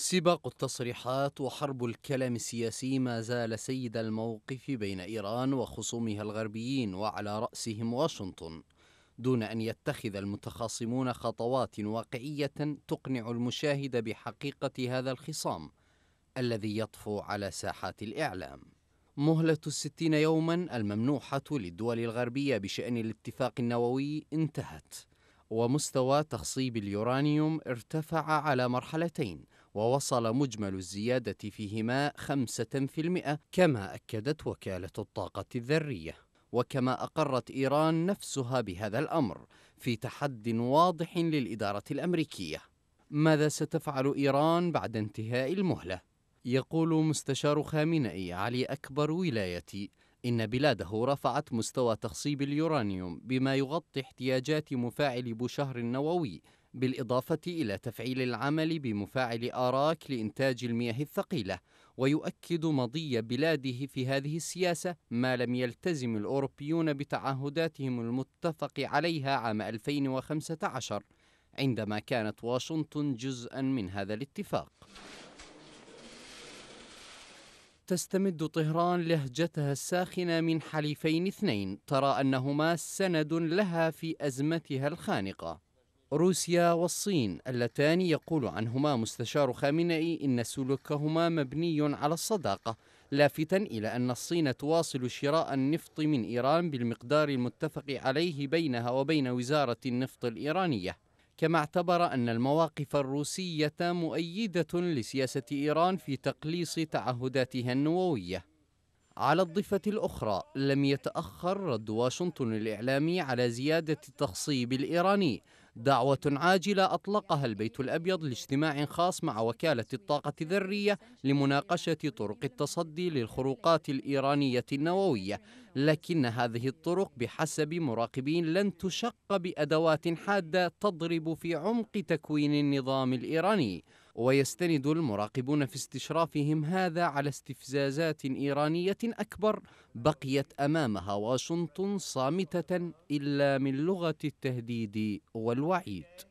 سباق التصريحات وحرب الكلام السياسي ما زال سيد الموقف بين ايران وخصومها الغربيين وعلى راسهم واشنطن دون ان يتخذ المتخاصمون خطوات واقعيه تقنع المشاهد بحقيقه هذا الخصام الذي يطفو على ساحات الاعلام مهله الستين يوما الممنوحه للدول الغربيه بشان الاتفاق النووي انتهت ومستوى تخصيب اليورانيوم ارتفع على مرحلتين ووصل مجمل الزيادة فيهما 5% كما أكدت وكالة الطاقة الذرية وكما أقرت إيران نفسها بهذا الأمر في تحد واضح للإدارة الأمريكية ماذا ستفعل إيران بعد انتهاء المهلة؟ يقول مستشار خامنئي علي أكبر ولايتي إن بلاده رفعت مستوى تخصيب اليورانيوم بما يغطي احتياجات مفاعل بوشهر النووي بالإضافة إلى تفعيل العمل بمفاعل آراك لإنتاج المياه الثقيلة ويؤكد مضي بلاده في هذه السياسة ما لم يلتزم الأوروبيون بتعهداتهم المتفق عليها عام 2015 عندما كانت واشنطن جزءا من هذا الاتفاق تستمد طهران لهجتها الساخنة من حليفين اثنين ترى أنهما سند لها في أزمتها الخانقة روسيا والصين اللتان يقول عنهما مستشار خامنئي إن سلوكهما مبني على الصداقة لافتا إلى أن الصين تواصل شراء النفط من إيران بالمقدار المتفق عليه بينها وبين وزارة النفط الإيرانية كما اعتبر أن المواقف الروسية مؤيدة لسياسة إيران في تقليص تعهداتها النووية على الضفة الأخرى لم يتأخر رد واشنطن الإعلامي على زيادة التخصيب الإيراني دعوة عاجلة أطلقها البيت الأبيض لاجتماع خاص مع وكالة الطاقة الذرية لمناقشة طرق التصدي للخروقات الإيرانية النووية لكن هذه الطرق بحسب مراقبين لن تشق بأدوات حادة تضرب في عمق تكوين النظام الإيراني ويستند المراقبون في استشرافهم هذا على استفزازات إيرانية أكبر بقيت أمامها واشنطن صامتة إلا من لغة التهديد والوعيد